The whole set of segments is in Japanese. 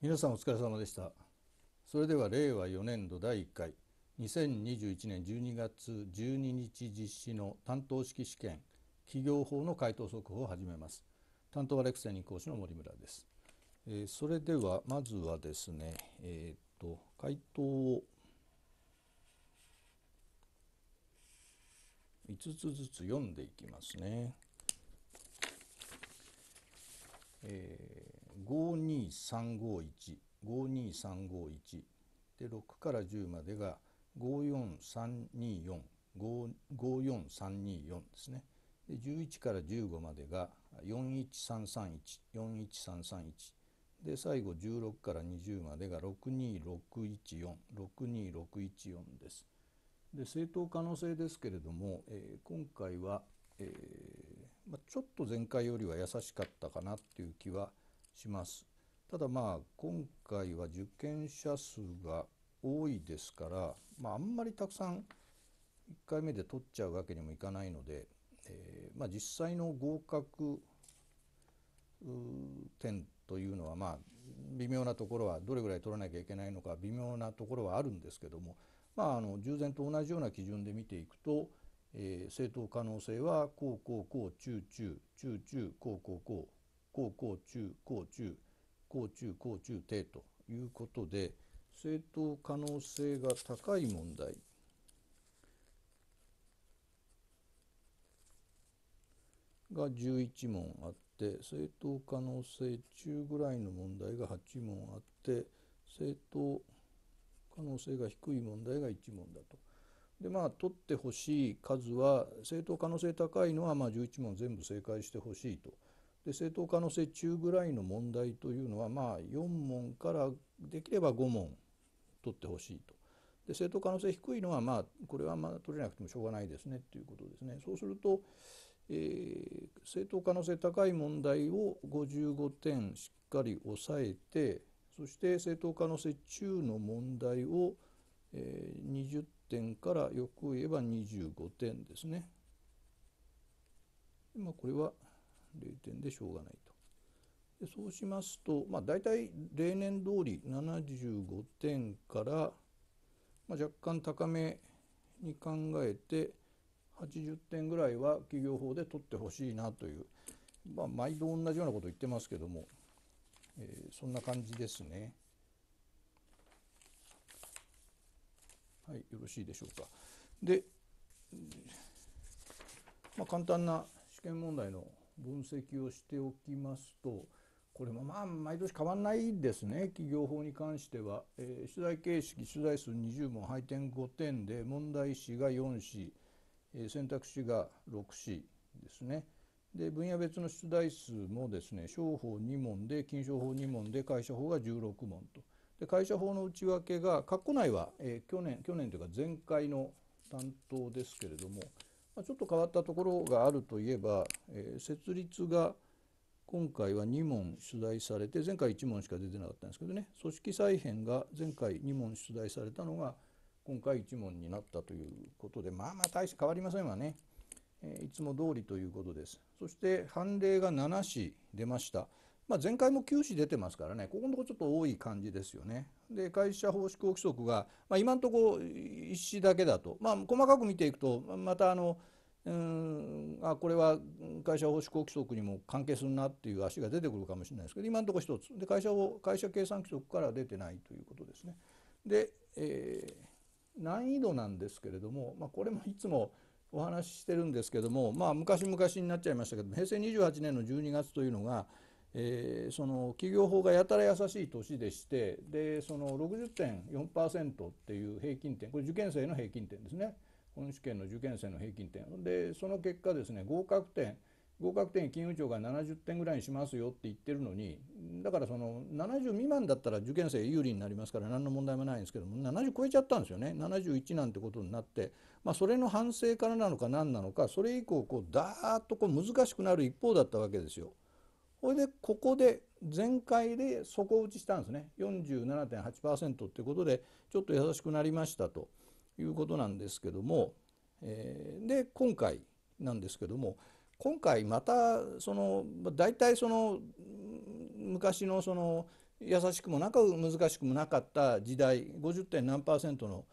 皆さんお疲れ様でしたそれでは令和4年度第1回2021年12月12日実施の担当式試験企業法の回答速報を始めます担当はレクセニ講師の森村です、えー、それではまずはですねえっ、と回答を5つずつ読んでいきますねえー52351 52351で6から10までが54324 54324ですねで11から15までが41331 41331で最後16から20までが626146264です。で正当可能性ですけれども、えー、今回は、えー、まあ、ちょっと前回よりは優しかったかなっていう気はします。ただまあ今回は受験者数が多いですから、まあ、あんまりたくさん1回目で取っちゃうわけにもいかないので、えー、まあ、実際の合格点というのはまあ微妙なところはどれぐらい取らなきゃいけないのか微妙なところはあるんですけども、まあ、あの従前と同じような基準で見ていくと、えー、正当可能性はこうこうこう中中中中こうこうこうこう中う中う中う中低ということで正当可能性が高い問題が11問あって正当可能性中ぐらいの問題が8問あって正当可能性が低い問題が1問だと。でまあ取ってほしい数は正当可能性高いのはまあ11問全部正解してほしいと。で正当化の折衷ぐらいの問題というのはまあ4問からできれば5問取ってほしいと。で正当可能性低いのはまあこれはまあ取れなくてもしょうがないですねということですね。そうすると、えー、正当可能性高い問題を55点しっかり押さえてそして正当可能性中の問題を、えー、20点からよく言えば25点ですね。まあ、これは0点でしょうがないと。でそうしますと、まあ、大体例年通り75点から、まあ、若干高めに考えて80点ぐらいは企業法で取ってほしいなという、まあ、毎度同じようなことを言ってますけども、えー、そんな感じですね。はい、よろしいでしょうか。で、まあ、簡単な試験問題の分析をしておきますとこれもまあ毎年変わんないですね企業法に関しては、えー、取材形式取材数20問配点5点で問題詞が4詞、えー、選択肢が6詞ですね。で分野別の出題数もですね商法2問で金賞法2問で会社法が16問とで会社法の内訳が括弧内は、えー、去年去年というか前回の担当ですけれども、まちょっと変わったところがあるといえば、えー、設立が今回は2問取材されて前回1問しか出てなかったんですけどね組織再編が前回2問取材されたのが今回1問になったということでまあまあ大して変わりませんわね、えー、いつも通りということですそして判例が7市出ました。まあ、前回も休止出てますからねここのところちょっと多い感じですよね。で会社法施行規則が、まあ、今のところ1紙だけだと、まあ、細かく見ていくとまたあのうんあこれは会社法施行規則にも関係するなっていう足が出てくるかもしれないですけど今のところ1つで会社を会社計算規則から出てないということですね。で、えー、難易度なんですけれども、まあ、これもいつもお話ししてるんですけども、まあ、昔々になっちゃいましたけど平成28年の12月というのがえー、その企業法がやたら優しい年でしてでその60.4%っていう平均点これ受験生の平均点ですね本試験の受験生の平均点でその結果ですね合格点合格点金融庁が70点ぐらいにしますよって言ってるのにだからその70未満だったら受験生有利になりますから何の問題もないんですけども70超えちゃったんですよね71なんてことになって、まあ、それの反省からなのか何なのかそれ以降こうだーっとこう難しくなる一方だったわけですよ。これでここで全開で底打ちしたんですね47.8%ってことでちょっと優しくなりましたということなんですけども、えー、で今回なんですけども今回またその大体その昔のその優しくもなく難しくもなかった時代 50. 点何パーセントの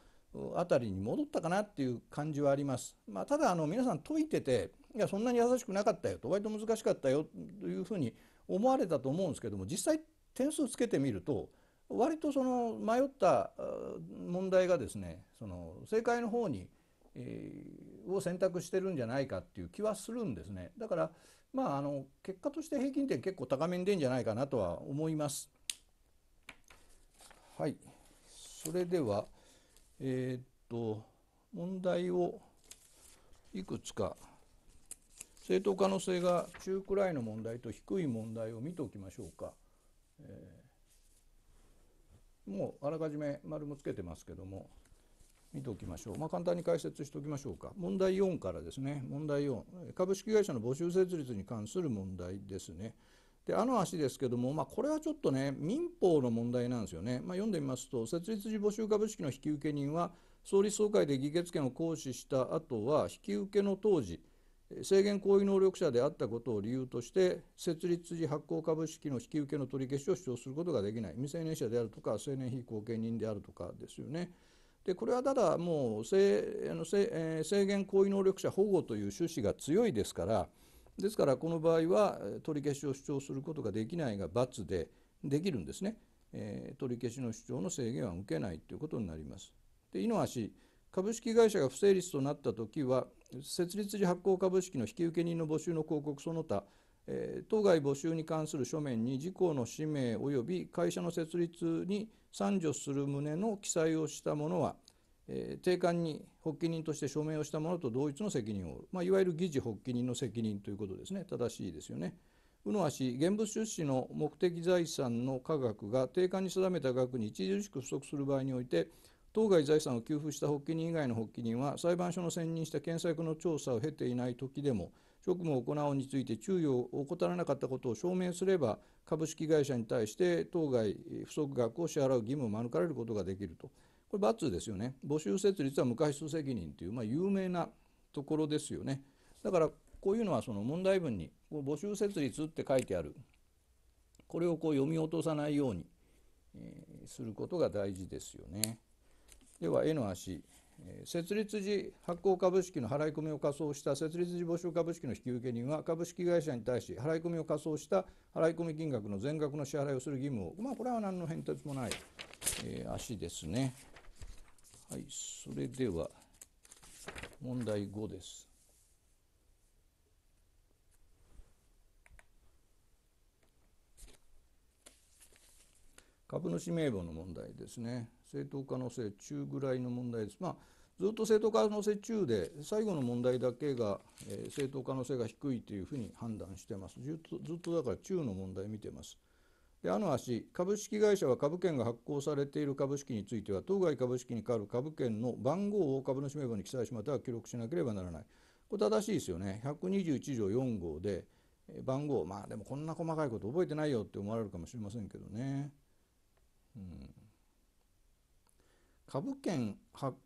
あたりに戻ったかなっていう感じはあります。まあ、ただあの皆さん解いてていやそんなに優しくなかったよと割と難しかったよというふうに思われたと思うんですけども実際点数つけてみると割とその迷った問題がですねその正解の方に、えー、を選択してるんじゃないかっていう気はするんですねだからまああの結果として平均点結構高めに出るんじゃないかなとは思います。はいそれではえー、っと問題をいくつか正当可能性が中くらいの問題と低い問題を見ておきましょうか、えー、もうあらかじめ丸もつけてますけども見ておきましょう、まあ、簡単に解説しておきましょうか問題4からですね問題4株式会社の募集設立に関する問題ですねであの足ですけども、まあ、これはちょっとね民法の問題なんですよね、まあ、読んでみますと設立時募集株式の引受人は総理総会で議決権を行使した後は引受の当時制限行為能力者であったことを理由として設立時発行株式の引き受けの取り消しを主張することができない未成年者であるとか成年非後見人であるとかですよね。でこれはただもう制あの制,、え制限行為能力者保護という趣旨が強いですからですからこの場合は取り消しを主張することができないが罰でできるんですね、えー、取り消しの主張の制限は受けないということになります。で井の株式会社が不成立となった時は設立時発行株式の引受人の募集の広告その他当該募集に関する書面に事項の氏名及び会社の設立に参助する旨の記載をした者は定款に発起人として署名をした者と同一の責任を負う、まあ、いわゆる議事発起人の責任ということですね正しいですよね。宇野氏現物出資の目的財産の価額が定款に定めた額に著しく不足する場合において当該財産を給付した発起人以外の発起人は裁判所の選任した検査察の調査を経ていない時でも職務を行うについて注意を怠らなかったことを証明すれば株式会社に対して当該不足額を支払う義務を免れることができるとこれ罰ですよね募集設立は無過失責任という、まあ、有名なところですよねだからこういうのはその問題文に募集設立って書いてあるこれをこう読み落とさないように、えすることが大事ですよね。では A の足設立時発行株式の払い込みを仮想した設立時募集株式の引き受け人は株式会社に対し払い込みを仮想した払い込み金額の全額の支払いをする義務をまあこれは何の変哲もない、えー、足ですね。はいそれでは問題5です。株主名簿の問題ですね。正当可能性中ぐらいの問題です。まあずっと正当可能性中で最後の問題だけが、えー、正当可能性が低いというふうに判断してますずっとずっとだから中の問題見てますであの足株式会社は株券が発行されている株式については当該株式に代わる株券の番号を株主名簿に記載しまたは記録しなければならないこれ正しいですよね121条4号で番号まあでもこんな細かいこと覚えてないよって思われるかもしれませんけどねうん株券発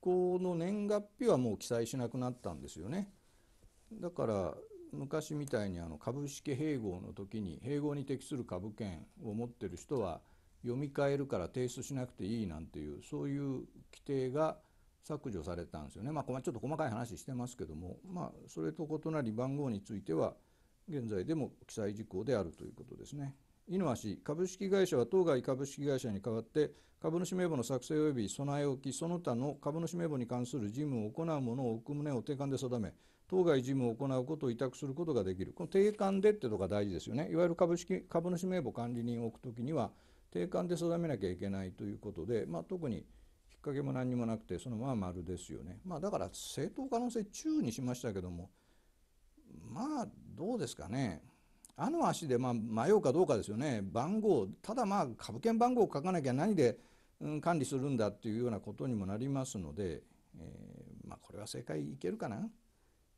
行の年月日はもう記載しなくなったんですよね。だから昔みたいにあの株式併合の時に併合に適する株券を持ってる人は読み替えるから提出しなくていいなんていうそういう規定が削除されたんですよね。まあ、ちょっと細かい話してますけども、まあ、それと異なり番号については現在でも記載事項であるということですね。イノ株式会社は当該株式会社に代わって株主名簿の作成及び備え置きその他の株主名簿に関する事務を行うものをく旨を定款で定め当該事務を行うことを委託することができるこの定款でってとこが大事ですよねいわゆる株式株主名簿管理人を置くときには定款で定めなきゃいけないということで、まあ、特に引っ掛けも何にもなくてそのまま丸ですよね、まあ、だから正当可能性中にしましたけどもまあどうですかねあの足でまあ迷うかどうかですよね番号ただまあ株券番号を書かなきゃ何で、管理するんだっていうようなことにもなりますので、えー、まあ、これは正解いけるかな。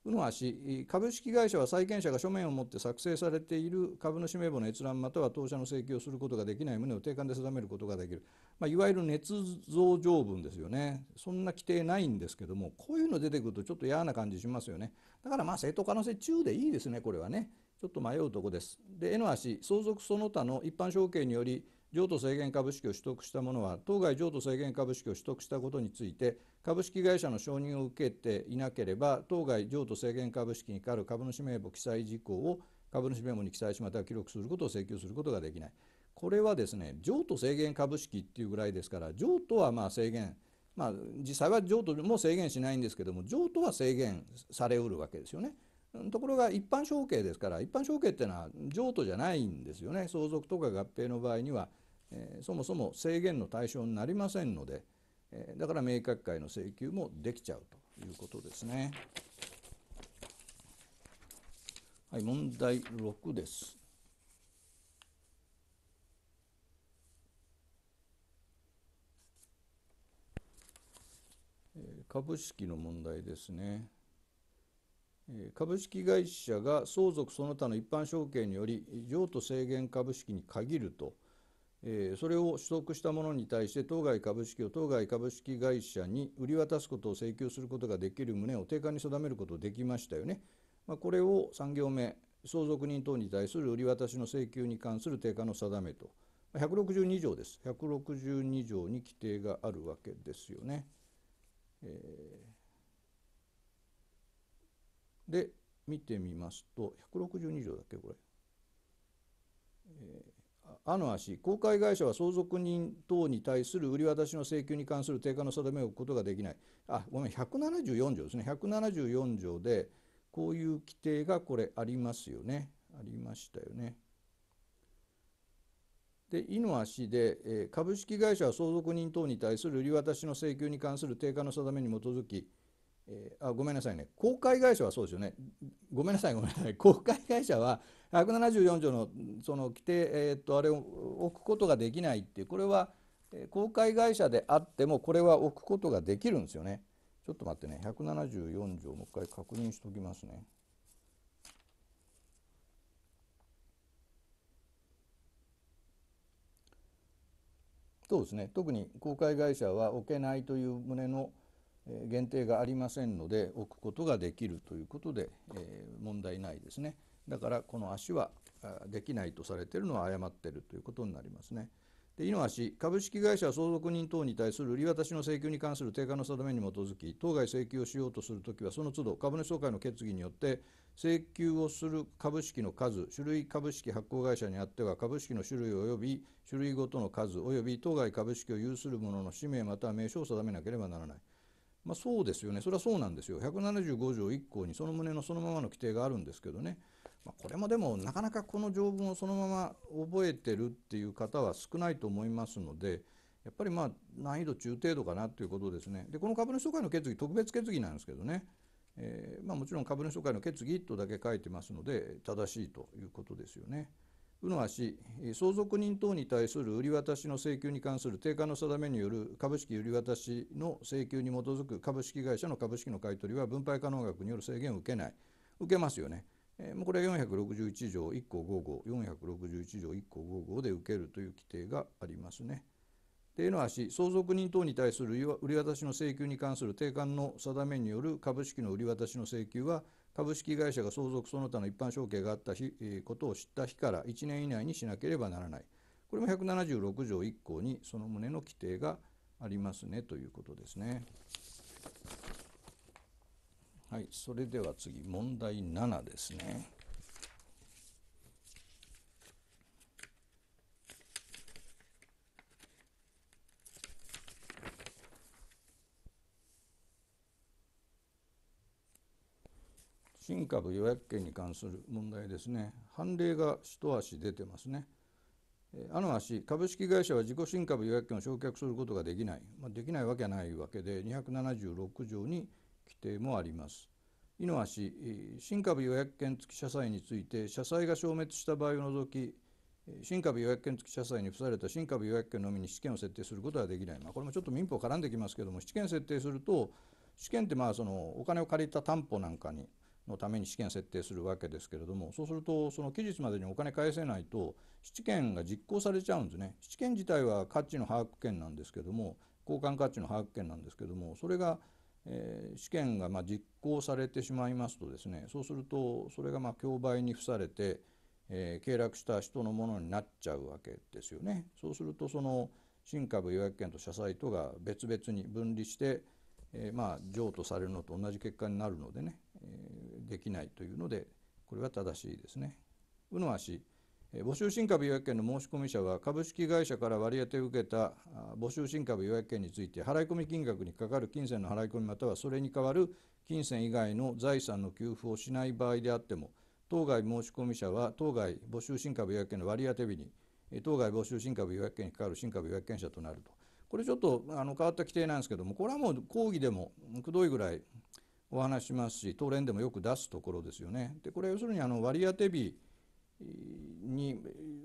うの足株式会社は債権者が書面を持って作成されている株主名簿の閲覧または当社の請求をすることができない旨を定款で定めることができる、まあ、いわゆる捏造条文ですよねそんな規定ないんですけどもこういうの出てくるとちょっと嫌な感じしますよねだからまあ正当可能性中でいいですねこれはねちょっと迷うとこです。で N 足相続その他の一般証券により譲渡制限株式を取得した者は当該譲渡制限株式を取得したことについて株式会社の承認を受けていなければ当該譲渡制限株式に代わる株主名簿記載事項を株主名簿に記載しまたは記録することを請求することができない。これはですね譲渡制限株式っていうぐらいですから譲渡はまあ制限まあ実際は譲渡も制限しないんですけども譲渡は制限されうるわけですよね。ところが一般承継ですから一般承継っていうのは譲渡じゃないんですよね相続とか合併の場合には、えー、そもそも制限の対象になりませんので、えー、だから明確会の請求もできちゃうということですね。はい、問題6です。株式の問題ですね。株式会社が相続その他の一般証券により譲渡制限株式に限るとそれを取得した者に対して当該株式を当該株式会社に売り渡すことを請求することができる旨を定価に定めることできましたよね。まあ、これを3行目相続人等に対する売り渡しの請求に関する定価の定めと162条です162条に規定があるわけですよね。えーで見てみますと162条だっけこれ。えーあの足公開会社は相続人等に対する売り渡しの請求に関する定価の定めを置くことができないあごめん174条ですね174条でこういう規定がこれありますよねありましたよね。で「い」の足で、えー、株式会社は相続人等に対する売り渡しの請求に関する定価の定めに基づきえー、あごめんなさいね公開会社はそうですよねごめんなさいごめんなさい公開 会社は174条のその規定、えー、っとあれを置くことができないっていうこれは公開会社であってもこれは置くことができるんですよねちょっと待ってね174条もう一回確認しておきますねそうですね特に公開会社は置けないという旨の限定がありませんので置くことができるということで、え問題ないですねだからこの足はできないとされているのは誤っているということになりますね。で井の足株式会社相続人等に対する売り渡しの請求に関する定価の定めに基づき当該請求をしようとするときはその都度株主総会の決議によって請求をする株式の数種類株式発行会社にあっては株式の種類及び種類ごとの数及び当該株式を有する者の氏名または名称を定めなければならない。まあ、そうですよねそれはそうなんですよ175条1項にその旨のそのままの規定があるんですけどね、まあ、これもでもなかなかこの条文をそのまま覚えてるっていう方は少ないと思いますのでやっぱりまあ難易度中程度かなということですね。でこの株主総会の決議特別決議なんですけどね、えー、まあ、もちろん株主総会の決議とだけ書いてますので正しいということですよね。うのは相続人等に対する売り渡しの請求に関する定価の定めによる株式売り渡しの請求に基づく株式会社の株式の買取は分配可能額による制限を受けない受けますよね。えうこれは461条1項55 461条1項55で受けるという規定がありますね。というのは相続人等に対する売り渡しの請求に関する定款の定めによる株式の売り渡しの請求は株式会社が相続その他の一般承継があった日ことを知った日から1年以内にしなければならないこれも176条1項にその旨の規定がありますねということですね。はい、それでは次問題7ですね。新株予約権に関する問題ですね判例が一足出てますねあの足株式会社は自己新株予約権を償却することができない、まあ、できないわけはないわけで276条に規定もあります井の足新株予約権付き社債について社債が消滅した場合を除き新株予約権付き社債に付された新株予約権のみに試験を設定することはできない、まあ、これもちょっと民法絡んできますけども試験設定すると試験ってまあそのお金を借りた担保なんかにのために試験設定するわけですけれどもそうするとその期日までにお金返せないと質権が実行されちゃうんですね質権自体は価値の把握権なんですけども交換価値の把握権なんですけどもそれが、えー、試験がま実行されてしまいますとですねそうするとそれがま競売に付されて、えー、経絡した人のものになっちゃうわけですよね。そうするとその新株予約権と社債とが別々に分離して、えー、ま譲渡されるのと同じ結果になるのでねできないというのでこれは正しいですね。うの足募集新株予約権の申込者は株式会社から割り当てを受けた募集新株予約権について払込金額にかかる金銭の払い込みまたはそれに代わる金銭以外の財産の給付をしない場合であっても当該申込者は当該募集新株予約権の割り当て日に当該募集新株予約権にかかる新株予約権者となるとこれちょっとあの変わった規定なんですけどもこれはもう講義でもくどいぐらいお話しますし東連でもよく出すところですよね。でこれ要するにあの割り当て日に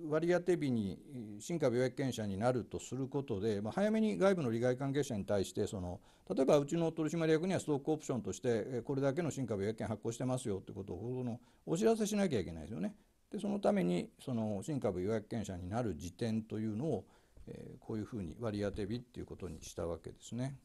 割り当て日に新株予約権者になるとすることで、まあ、早めに外部の利害関係者に対してその例えばうちの取締役にはストックオプションとしてこれだけの新株予約権発行してますよということをのお知らせしなきゃいけないですよね。でそのためにその新株予約権者になる時点というのを、えー、こういうふうに割り当て日っていうことにしたわけですね。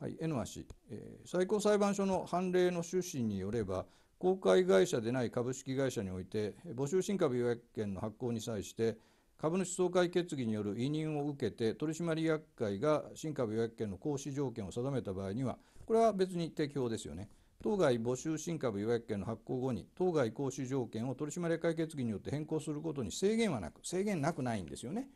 はい、N 足、えー、最高裁判所の判例の趣旨によれば公開会社でない株式会社において募集新株予約権の発行に際して株主総会決議による委任を受けて取締役会が新株予約権の行使条件を定めた場合にはこれは別に適法ですよね当該募集新株予約権の発行後に当該行使条件を取締役会決議によって変更することに制限はなく制限なくないんですよね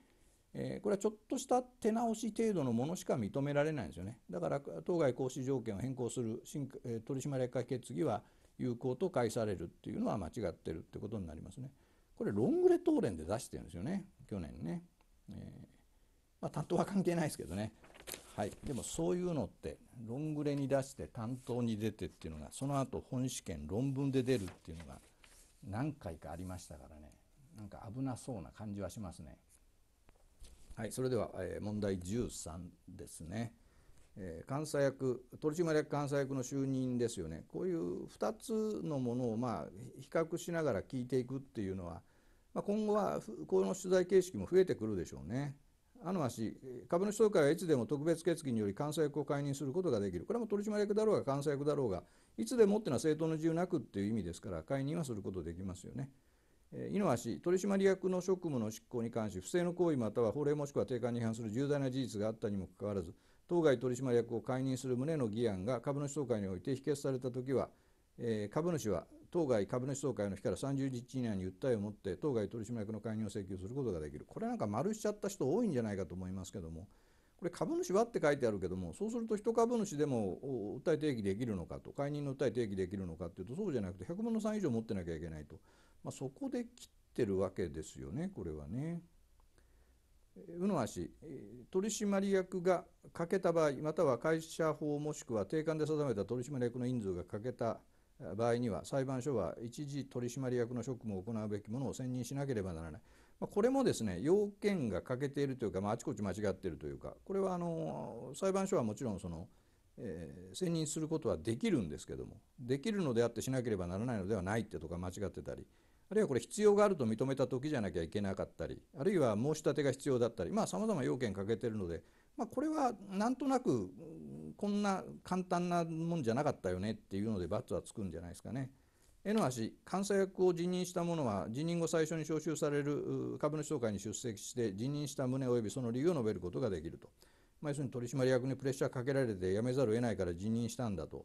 えー、これはちょっとした手直し程度のものしか認められないんですよねだから当該行使条件を変更する新、え取締役会決議は有効と解されるっていうのは間違ってるってことになりますねこれロングレ答弁で出してるんですよね去年ね、えー、まあ、担当は関係ないですけどねはい、でもそういうのってロングレに出して担当に出てっていうのがその後本試験論文で出るっていうのが何回かありましたからねなんか危なそうな感じはしますね。はい、それでは、えー、問題13ですね。えー、監査役取締役監査役の就任ですよねこういう2つのものをまあ比較しながら聞いていくっていうのは、まあ、今後はこの取材形式も増えてくるでしょうね。あの足株主総会はいつでも特別決議により監査役を解任することができるこれも取締役だろうが監査役だろうがいつでもっていうのは政党の自由なくっていう意味ですから解任はすることできますよね。井の取締役の職務の執行に関し不正の行為または法令もしくは定款に違反する重大な事実があったにもかかわらず当該取締役を解任する旨の議案が株主総会において否決された時は、株主は当該株主総会の日から30日以内に訴えを持って当該取締役の解任を請求することができるこれなんか丸しちゃった人多いんじゃないかと思いますけどもこれ株主はって書いてあるけどもそうすると一株主でも訴え提起できるのかと解任の訴え提起できるのかっていうとそうじゃなくて100分の3以上持ってなきゃいけないとまあ、そこで切ってるわけですよねこれはね。うの足取締役が欠けた場合または会社法もしくは定款で定めた取締役の人数が欠けた場合には裁判所は一時取締役の職務を行うべきものを選任しなければならない、まあ、これもですね要件が欠けているというか、まあ、あちこち間違っているというかこれはあの裁判所はもちろんその、えー、選任することはできるんですけどもできるのであってしなければならないのではないってとか間違ってたりあるいはこれ必要があると認めた時じゃなきゃいけなかったりあるいは申し立てが必要だったりまさまざま要件欠けてるので、まあ、これはなんとなくこんな簡単なもんじゃなかったよねっていうので罰はつくんじゃないですかね。絵の足監査役を辞任した者は辞任後最初に招集される株主総会に出席して辞任した旨及びその理由を述べることができると、まあ、要するに取締役にプレッシャーかけられて辞めざるを得ないから辞任したんだと。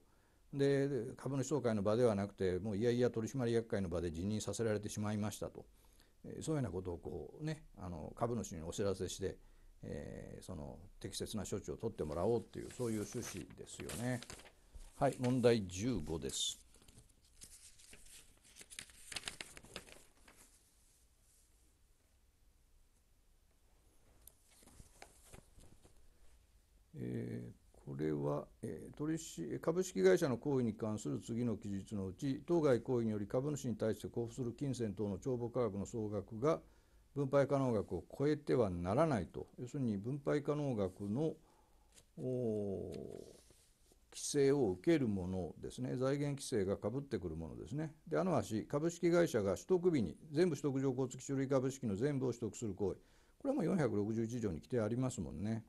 で株主総会の場ではなくてもういやいや取締役会の場で辞任させられてしまいましたと、えそういうようなことをこう、ね、あの株主にお知らせして、えー、その適切な処置を取ってもらおうというそういう趣旨ですよね。はい問題15です株式会社の行為に関する次の記述のうち当該行為により株主に対して交付する金銭等の帳簿価額の総額が分配可能額を超えてはならないと要するに分配可能額の規制を受けるものですね財源規制がかぶってくるものですねであの足株式会社が取得日に全部取得条項付き書類株式の全部を取得する行為これはもう461条に規定ありますもんね。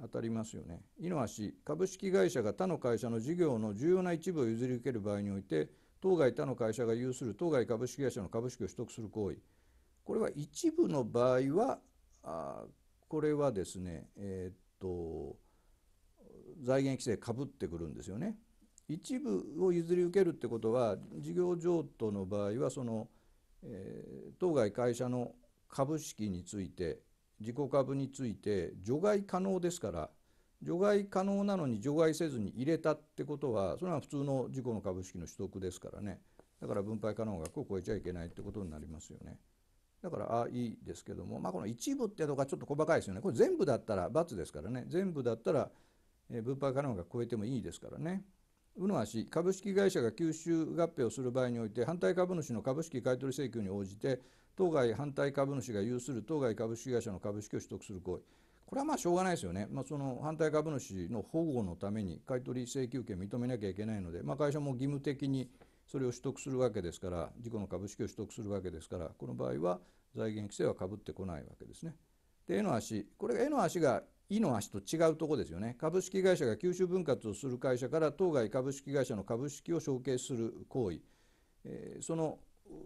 当たりますよね。イノア氏株式会社が他の会社の事業の重要な一部を譲り受ける場合において当該他の会社が有する当該株式会社の株式を取得する行為これは一部の場合はあこれはですねえー、っと財源規制かぶってくるんですよね。一部を譲り受けるってことは事業譲渡の場合はその、えー、当該会社の株式について自己株について除外可能ですから除外可能なのに除外せずに入れたってことはそれは普通の自己の株式の取得ですからねだから分配可能額を超えちゃいけないってことになりますよね。だからあいいですけども、まあ、この一部ってとこちょっと細かいですよねこれ全部だったら×ですからね全部だったら、え分配可能額超えてもいいですからね。うの足株式会社が吸収合併をする場合において反対株主の株式買取請求に応じて当該反対株主が有する当該株式会社の株式を取得する行為これはまあしょうがないですよね、まあ、その反対株主の保護のために買取請求権認めなきゃいけないので、まあ、会社も義務的にそれを取得するわけですから事故の株式を取得するわけですからこの場合は財源規制はかぶってこないわけですね。で絵の足これが絵の足が意の足と違うとこですよね株式会社が吸収分割をする会社から当該株式会社の株式を承継する行為、えー、その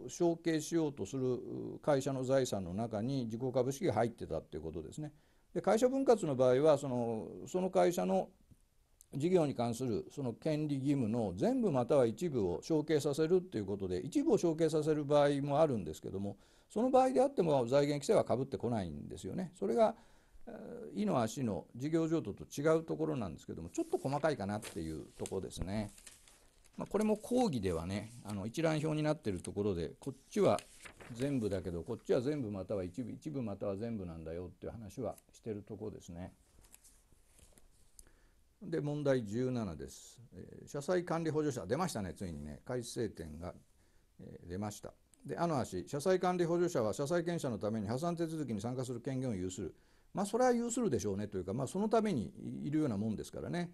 承継しようとする会社の財産の中に自己株式が入ってたっていうことですね。で会社分割の場合はそのその会社の事業に関するその権利義務の全部または一部を承継させるっていうことで一部を承継させる場合もあるんですけどもその場合であっても財源規制はかぶってこないんですよね。それが井の足の事業譲渡と違うところなんですけどもちょっと細かいかなっていうとこですね。まあ、これも講義ではねあの一覧表になってるところでこっちは全部だけどこっちは全部または一部一部または全部なんだよっていう話はしてるとこですね。で問題17です、えー、社債管理補助者出ましたねついにね改正点が、えー、出ましたであの足社債管理補助者は社債権者のために破産手続きに参加する権限を有するまあそれは有するでしょうねというかまあそのためにいるようなもんですからね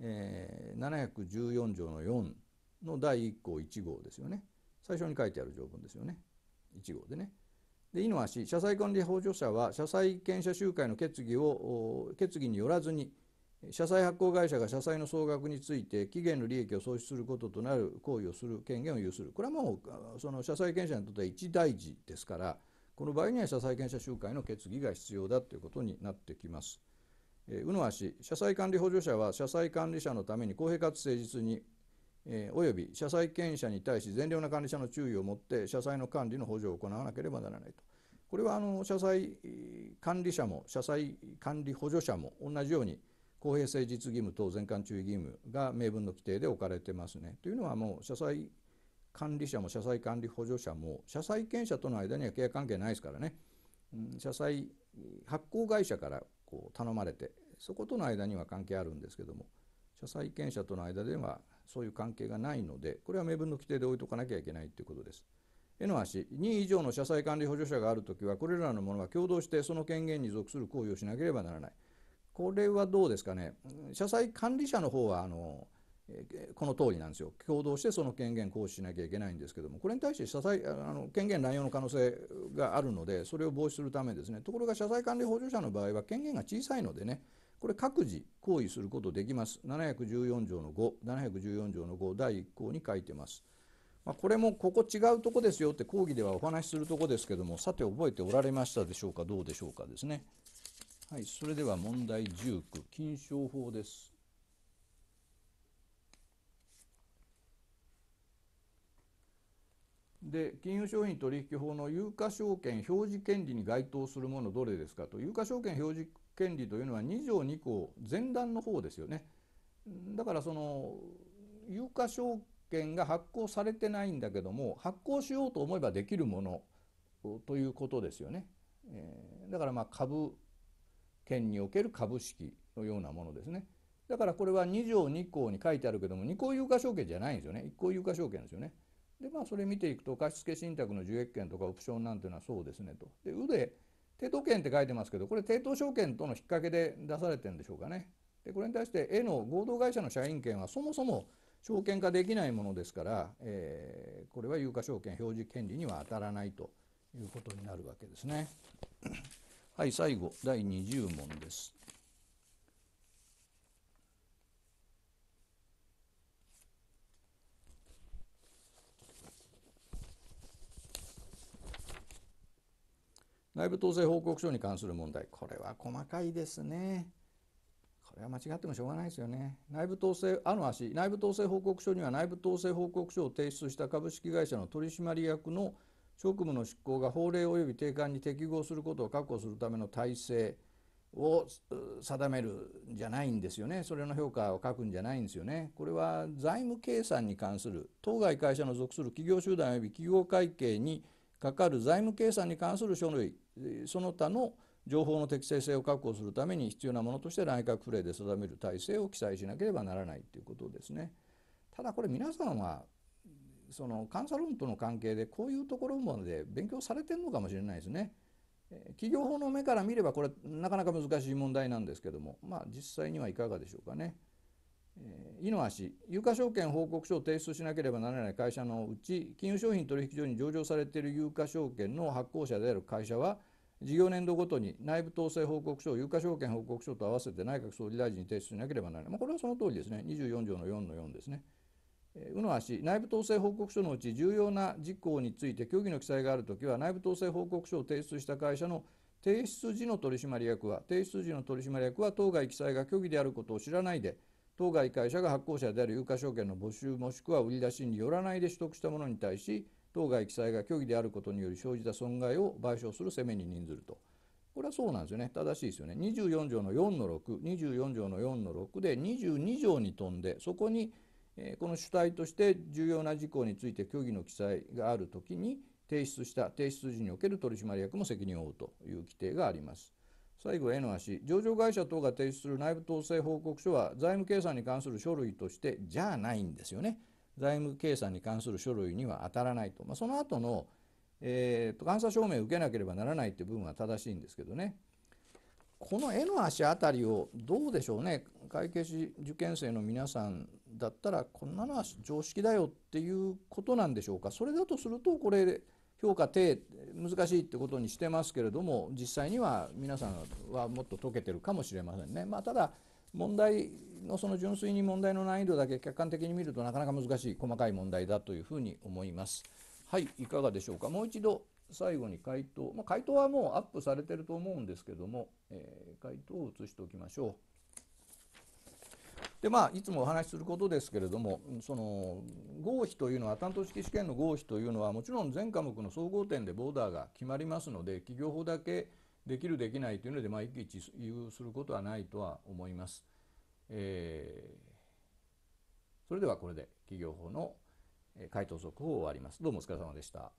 え714条の4の第1項1号ですよね最初に書いてある条文ですよね1号でね。で井の足社債管理補助者は社債権者集会の決議を決議によらずに社債発行会社が社債の総額について期限の利益を創出することとなる行為をする権限を有するこれはもうその社債権者にとっては一大事ですからこの場合には社債権者集会の決議が必要だということになってきます。え宇野氏社債管理補助者は社債管理者のために公平かつ誠実に、えー、および社債権者に対し善良な管理者の注意を持って社債の管理の補助を行わなければならないとこれはあの社債管理者も社債管理補助者も同じように公平誠実義務等全館注意義務が明文の規定で置かれてますね。というのはもう社債管理者も社債管理補助者も社債権者との間には契約関係ないですからね、うん、社債発行会社からこう頼まれてそことの間には関係あるんですけども社債権者との間ではそういう関係がないのでこれは明分の規定で置いとかなきゃいけないということです。絵の足2以上の社債管理補助者があるときはこれらのものは共同してその権限に属する行為をしなければならないこれはどうですかね社債管理者の方はあのこの通りなんですよ共同してその権限行使しなきゃいけないんですけどもこれに対してあの権限乱用の可能性があるのでそれを防止するためですねところが謝罪管理補助者の場合は権限が小さいのでねこれ各自行為することできます714条の5714条の5第1項に書いてます。まあ、これもここ違うとこですよって講義ではお話しするとこですけどもさて覚えておられましたでしょうかどうでしょうかですね。はい、それでは問題19禁賞法です。で金融商品取引法の有価証券表示権利に該当するものどれですかと有価証券表示権利というのは2条2項前段の方ですよねだからその有価証券が発行されてないんだけども発行しようと思えばできるものということですよね、えー、だからまあ株券における株式のようなものですねだからこれは2条2項に書いてあるけども2項有価証券じゃないんですよね1項有価証券ですよねでまあそれ見ていくと貸付信託の受益権とかオプションなんていうのはそうですねと。で「う」で抵当権って書いてますけどこれ抵当証券との引っ掛けで出されてるんでしょうかね。でこれに対して「え」の合同会社の社員権はそもそも証券化できないものですから、えー、これは有価証券表示権利には当たらないということになるわけですね。はい最後第20問です。内部統制報告書に関する問題これは細かいですねこれは間違ってもしょうがないですよね内部統制あの足内部統制報告書には内部統制報告書を提出した株式会社の取締役の職務の執行が法令及び定款に適合することを確保するための体制を定めるんじゃないんですよねそれの評価を書くんじゃないんですよねこれは財務計算に関する当該会社の属する企業集団及び企業会計にかかる財務計算に関する書類その他の情報の適正性を確保するために必要なものとして内閣府令で定める体制を記載しなければならないということですね。ただこれ皆さんはその監査論との関係でこういうところまで勉強されてるのかもしれないですね。企業法の目から見ればこれなかなか難しい問題なんですけどもまあ実際にはいかがでしょうかね。井の足有価証券報告書を提出しなければならない会社のうち金融商品取引所に上場されている有価証券の発行者である会社は事業年度ごとに内部統制報告書を有価証券報告書と合わせて内閣総理大臣に提出しなければならない、まあ、これはその通りですね24条の4の4ですね。うの足内部統制報告書のうち重要な事項について協議の記載があるときは内部統制報告書を提出した会社の提出時の取締役は提出時の取締役は当該記載が虚偽であることを知らないで当該会社が発行者である有価証券の募集もしくは売り出しによらないで取得したものに対し当該記載が虚偽であることにより生じた損害を賠償する責めに任ずるとこれはそうなんですよね正しいですよね24条の4の624条の4の6で22条に飛んでそこにこの主体として重要な事項について虚偽の記載があるときに提出した提出時における取締役も責任を負うという規定があります。最後 N 足上場会社等が提出する内部統制報告書は財務計算に関する書類としてじゃないんですよね財務計算に関する書類には当たらないと、まあ、その後の、えーと、監査証明を受けなければならないっていう部分は正しいんですけどねこの N の足あたりをどうでしょうね会計士受験生の皆さんだったらこんなのは常識だよっていうことなんでしょうかそれだとするとこれ評価低難しいってことにしてますけれども実際には皆さんはもっと解けてるかもしれませんね。まあ、ただ問題のその純粋に問題の難易度だけ客観的に見るとなかなか難しい細かい問題だというふうに思います。はいいかがでしょうかもう一度最後に回答、まあ、回答はもうアップされてると思うんですけども、えー、回答を移しておきましょう。でまあいつもお話しすることですけれどもその合否というのは担当式試験の合否というのはもちろん全科目の総合点でボーダーが決まりますので企業法だけできるできないというのでまあ一ちいすることはないとは思います。えー、それではこれで企業法の回答速報を終わります。どうもお疲れ様でした。